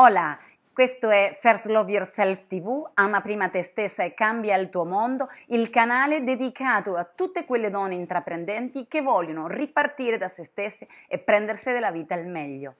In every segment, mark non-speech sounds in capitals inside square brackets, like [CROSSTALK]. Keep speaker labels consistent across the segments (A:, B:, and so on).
A: Hola, questo è First Love Yourself TV, ama prima te stessa e cambia il tuo mondo, il canale dedicato a tutte quelle donne intraprendenti che vogliono ripartire da se stesse e prendersi della vita al meglio.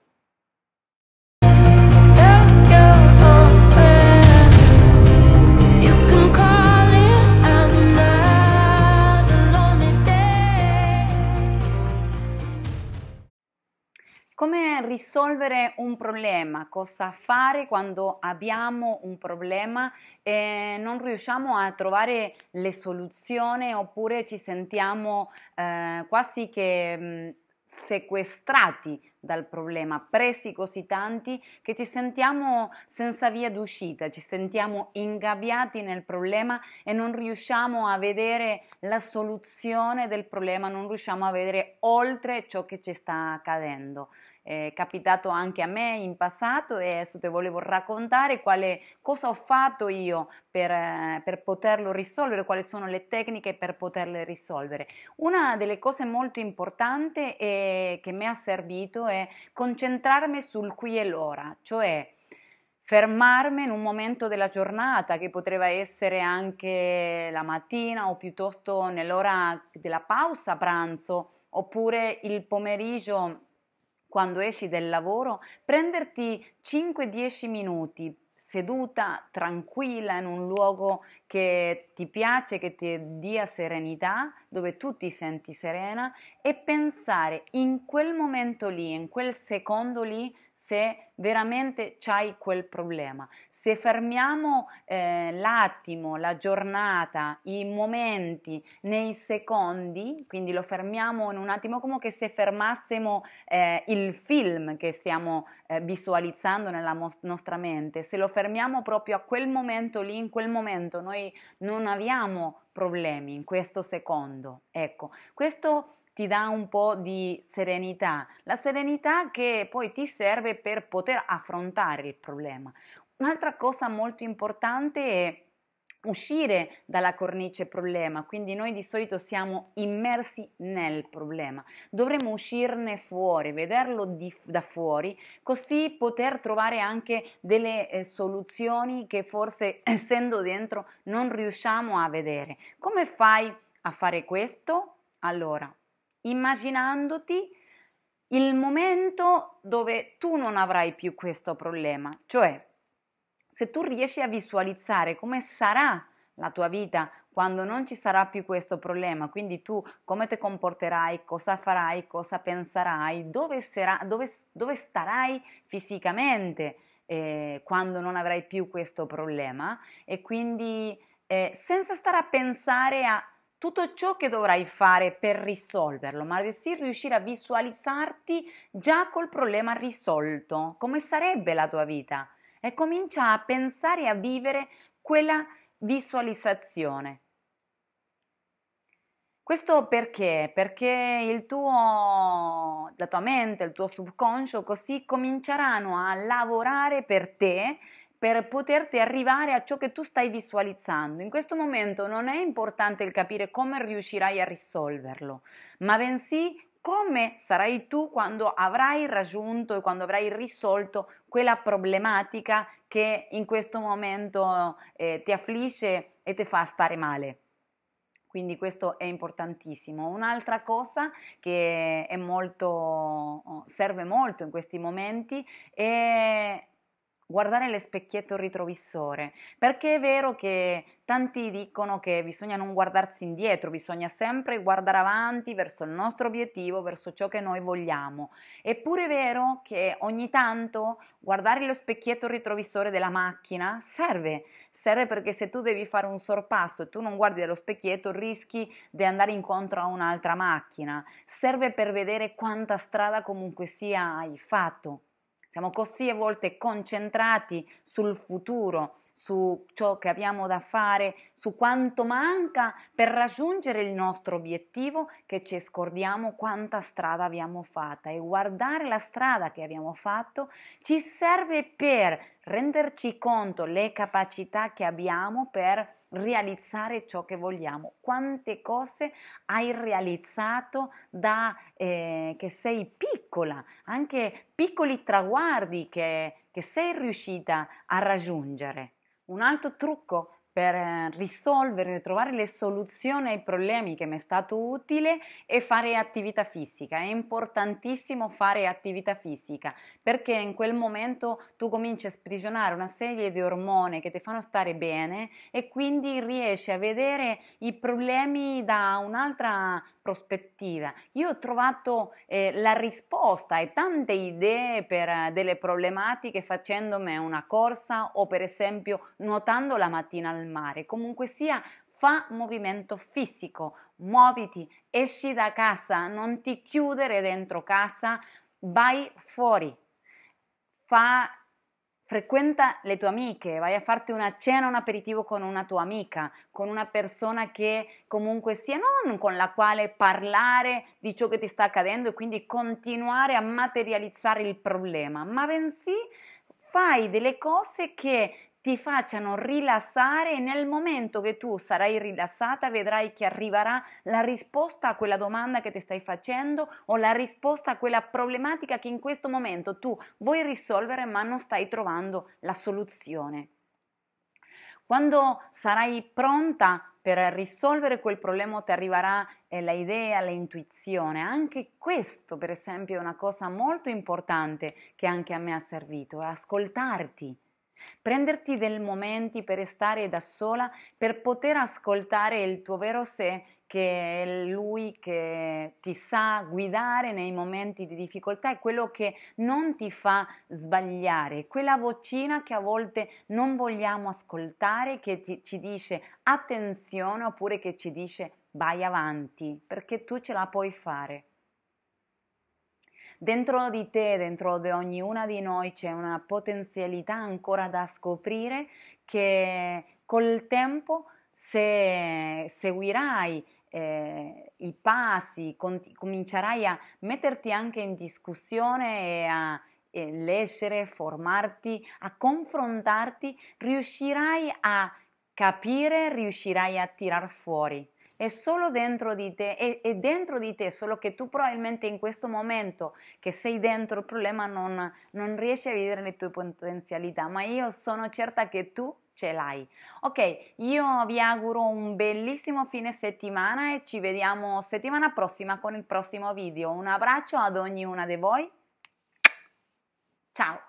A: risolvere un problema, cosa fare quando abbiamo un problema e non riusciamo a trovare le soluzioni oppure ci sentiamo eh, quasi che mm, sequestrati dal problema, presi così tanti che ci sentiamo senza via d'uscita, ci sentiamo ingabbiati nel problema e non riusciamo a vedere la soluzione del problema, non riusciamo a vedere oltre ciò che ci sta accadendo eh, capitato anche a me in passato e adesso ti volevo raccontare quale, cosa ho fatto io per, eh, per poterlo risolvere, quali sono le tecniche per poterle risolvere. Una delle cose molto importanti è, che mi ha servito è concentrarmi sul qui e l'ora, cioè fermarmi in un momento della giornata che potrebbe essere anche la mattina o piuttosto nell'ora della pausa pranzo oppure il pomeriggio quando esci dal lavoro, prenderti 5-10 minuti seduta tranquilla in un luogo che ti piace, che ti dia serenità, dove tu ti senti serena e pensare in quel momento lì, in quel secondo lì, se veramente c'hai quel problema. Se fermiamo eh, l'attimo, la giornata, i momenti nei secondi, quindi lo fermiamo in un attimo come che se fermassimo eh, il film che stiamo eh, visualizzando nella mos- nostra mente, se lo fermiamo proprio a quel momento lì, in quel momento noi noi non abbiamo problemi in questo secondo. Ecco, questo ti dà un po' di serenità, la serenità che poi ti serve per poter affrontare il problema. Un'altra cosa molto importante è uscire dalla cornice problema, quindi noi di solito siamo immersi nel problema, dovremmo uscirne fuori, vederlo di, da fuori, così poter trovare anche delle eh, soluzioni che forse [LAUGHS] essendo dentro non riusciamo a vedere. Come fai a fare questo? Allora, immaginandoti il momento dove tu non avrai più questo problema, cioè se tu riesci a visualizzare come sarà la tua vita quando non ci sarà più questo problema, quindi tu come ti comporterai, cosa farai, cosa penserai, dove, sarà, dove, dove starai fisicamente eh, quando non avrai più questo problema e quindi eh, senza stare a pensare a tutto ciò che dovrai fare per risolverlo, ma bensì riuscire a visualizzarti già col problema risolto, come sarebbe la tua vita e comincia a pensare e a vivere quella visualizzazione. Questo perché? Perché tuo, la tua mente, il tuo subconscio così cominceranno a lavorare per te per poterti arrivare a ciò che tu stai visualizzando. In questo momento non è importante il capire come riuscirai a risolverlo, ma bensì come sarai tu quando avrai raggiunto e quando avrai risolto quella problematica che in questo momento eh, ti affligge e ti fa stare male. Quindi questo è importantissimo. Un'altra cosa che è molto, serve molto in questi momenti è guardare le specchietto retrovisore, perché è vero che tanti dicono che bisogna non guardarsi indietro, bisogna sempre guardare avanti verso il nostro obiettivo, verso ciò che noi vogliamo. Eppure è vero che ogni tanto guardare lo specchietto retrovisore della macchina serve, serve perché se tu devi fare un sorpasso e tu non guardi dallo specchietto rischi di andare incontro a un'altra macchina. Serve per vedere quanta strada comunque sia hai fatto siamo così a volte concentrati sul futuro, su ciò che abbiamo da fare, su quanto manca per raggiungere il nostro obiettivo che ci scordiamo quanta strada abbiamo fatta e guardare la strada che abbiamo fatto ci serve per renderci conto le capacità che abbiamo per realizzare ciò che vogliamo. Quante cose hai realizzato da eh, che sei piccola, anche piccoli traguardi che, che sei riuscita a raggiungere. Un altro trucco per eh, risolvere, trovare le soluzioni ai problemi che mi è stato utile e fare attività fisica. È importantissimo fare attività fisica perché in quel momento tu cominci a sprigionare una serie di ormoni che ti fanno stare bene e quindi riesci a vedere i problemi da un'altra prospettiva. Io ho trovato eh, la risposta e tante idee per eh, delle problematiche facendomi una corsa o per esempio nuotando la mattina al mare, comunque sia fa movimento fisico, muoviti, esci da casa, non ti chiudere dentro casa, vai fuori, fa, frequenta le tue amiche, vai a farti una cena, un aperitivo con una tua amica, con una persona che comunque sia non con la quale parlare di ciò che ti sta accadendo e quindi continuare a materializzare il problema, ma bensì fai delle cose che ti facciano rilassare e nel momento che tu sarai rilassata vedrai che arriverà la risposta a quella domanda che ti stai facendo o la risposta a quella problematica che in questo momento tu vuoi risolvere ma non stai trovando la soluzione. Quando sarai pronta per risolvere quel problema ti arriverà eh, l'idea, l'intuizione. Anche questo, per esempio, è una cosa molto importante che anche a me ha servito, è ascoltarti Prenderti dei momenti per stare da sola, per poter ascoltare il tuo vero sé, che è lui che ti sa guidare nei momenti di difficoltà, è quello che non ti fa sbagliare, quella vocina che a volte non vogliamo ascoltare, che ti, ci dice attenzione oppure che ci dice vai avanti, perché tu ce la puoi fare. Dentro di te, dentro di ognuna di noi c'è una potenzialità ancora da scoprire che col tempo se seguirai eh, i passi, con, comincerai a metterti anche in discussione e a eh, leggere, formarti, a confrontarti, riuscirai a capire, riuscirai a tirar fuori è solo dentro di te, è, è, dentro di te, solo che tu probabilmente in questo momento che sei dentro il problema non, non riesci a vedere le tue potenzialità, ma io sono certa che tu ce l'hai. Ok, io vi auguro un bellissimo fine settimana e ci vediamo settimana prossima con il prossimo video. Un abbraccio ad ognuna di voi. Ciao!